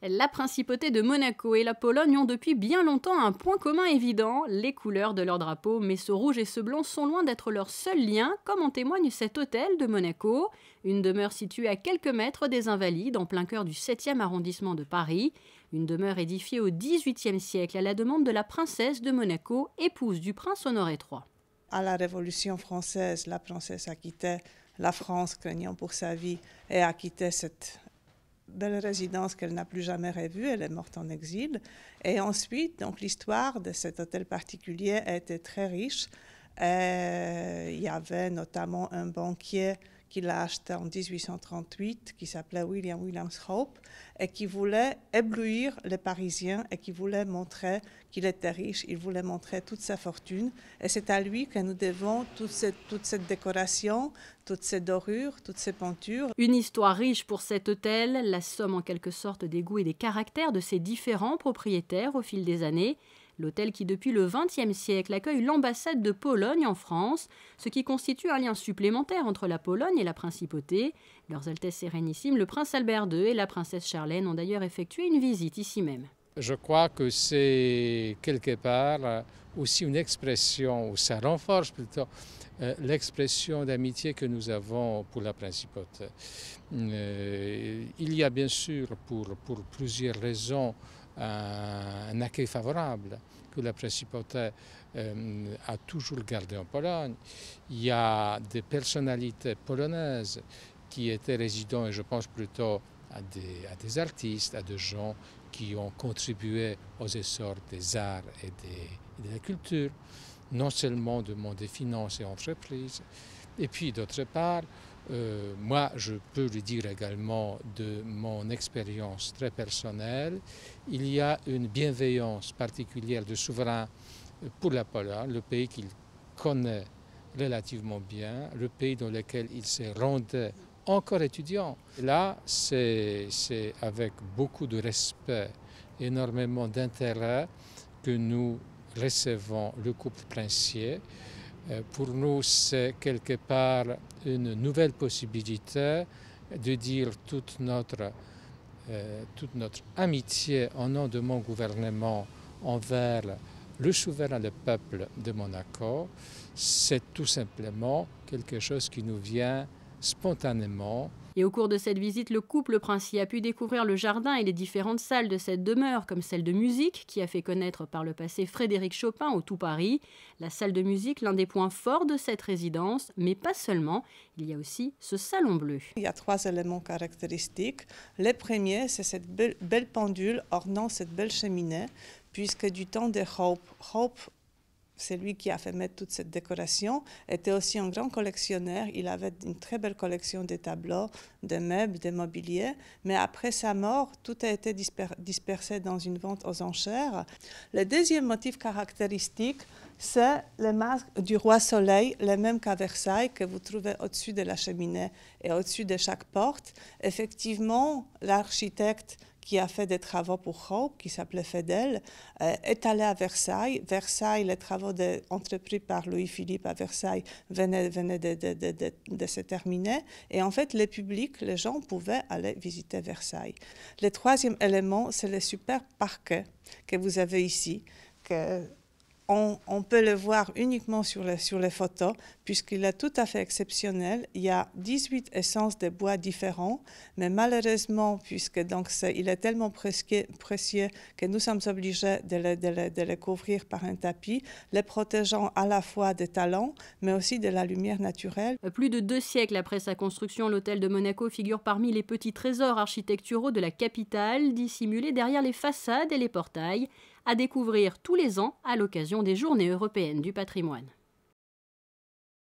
La principauté de Monaco et la Pologne ont depuis bien longtemps un point commun évident, les couleurs de leurs drapeaux, mais ce rouge et ce blanc sont loin d'être leur seul lien, comme en témoigne cet hôtel de Monaco, une demeure située à quelques mètres des Invalides, en plein cœur du 7e arrondissement de Paris, une demeure édifiée au XVIIIe siècle à la demande de la princesse de Monaco, épouse du prince Honoré III. À la Révolution française, la princesse a quitté la France craignant pour sa vie et a quitté cette belle résidence qu'elle n'a plus jamais revue, elle est morte en exil. Et ensuite, donc l'histoire de cet hôtel particulier a été très riche. Euh, il y avait notamment un banquier qu'il a acheté en 1838, qui s'appelait William Williams Hope, et qui voulait éblouir les Parisiens et qui voulait montrer qu'il était riche, il voulait montrer toute sa fortune. Et c'est à lui que nous devons toute cette, toute cette décoration, toutes ces dorures, toutes ces peintures. Une histoire riche pour cet hôtel, la somme en quelque sorte des goûts et des caractères de ses différents propriétaires au fil des années l'hôtel qui depuis le XXe siècle accueille l'ambassade de Pologne en France, ce qui constitue un lien supplémentaire entre la Pologne et la principauté. Leurs Altesses Sérénissimes, le prince Albert II et la princesse Charlène ont d'ailleurs effectué une visite ici même. Je crois que c'est quelque part aussi une expression, ou ça renforce plutôt euh, l'expression d'amitié que nous avons pour la principauté. Euh, il y a bien sûr, pour plusieurs raisons, un accueil favorable que la principauté euh, a toujours gardé en Pologne. Il y a des personnalités polonaises qui étaient résidents, et je pense plutôt à des, artistes, à des gens qui ont contribué aux essors des arts et, des, et de la culture, non seulement du monde des finances et entreprises, et puis d'autre part, euh, moi, je peux le dire également de mon expérience très personnelle, il y a une bienveillance particulière de souverain pour la Pologne, le pays qu'il connaît relativement bien, le pays dans lequel il s'est rendait encore étudiant. Là, c'est avec beaucoup de respect, énormément d'intérêt que nous recevons le couple princier. Euh, pour nous, c'est quelque part une nouvelle possibilité de dire toute notre, euh, amitié en nom de mon gouvernement envers le souverain, le peuple de Monaco. C'est tout simplement quelque chose qui nous vient spontanément. Et au cours de cette visite, le couple princier a pu découvrir le jardin et les différentes salles de cette demeure, comme celle de musique, qui a fait connaître par le passé Frédéric Chopin au Tout Paris. La salle de musique, l'un des points forts de cette résidence, mais pas seulement. Il y a aussi ce salon bleu. Il y a trois éléments caractéristiques. Le premier, c'est cette belle, pendule ornant cette belle cheminée puisque du temps des Hope, Hope c'est qui a fait mettre toute cette décoration, était aussi un grand collectionneur. Il avait une très belle collection de tableaux, de meubles, de mobilier, Mais après sa mort, tout a été dispersé dans une vente aux enchères. Le deuxième motif caractéristique, c'est le masque du roi Soleil, le même qu'à Versailles, que vous trouvez au-dessus de la cheminée et au-dessus de chaque porte. Effectivement, l'architecte qui a fait des travaux pour Hope, qui s'appelait Fedel, euh, est allé à Versailles. Versailles, les travaux de, entrepris par Louis-Philippe à Versailles venaient, de, se terminer. Et en fait, le public, les gens pouvaient aller visiter Versailles. Le troisième élément, c'est le super parquet que vous avez ici. Que on, peut le voir uniquement sur les, photos, puisqu'il est tout à fait exceptionnel. Il y a 18 essences de bois différents, mais malheureusement, puisque donc est, il est tellement précieux, que nous sommes obligés de le, couvrir par un tapis, le protégeant à la fois des talents, mais aussi de la lumière naturelle. Euh, plus de deux siècles après sa construction, l'hôtel de Monaco figure parmi les petits trésors architecturaux de la capitale, dissimulés derrière les façades et les portails à découvrir tous les ans à l'occasion des Journées européennes du patrimoine.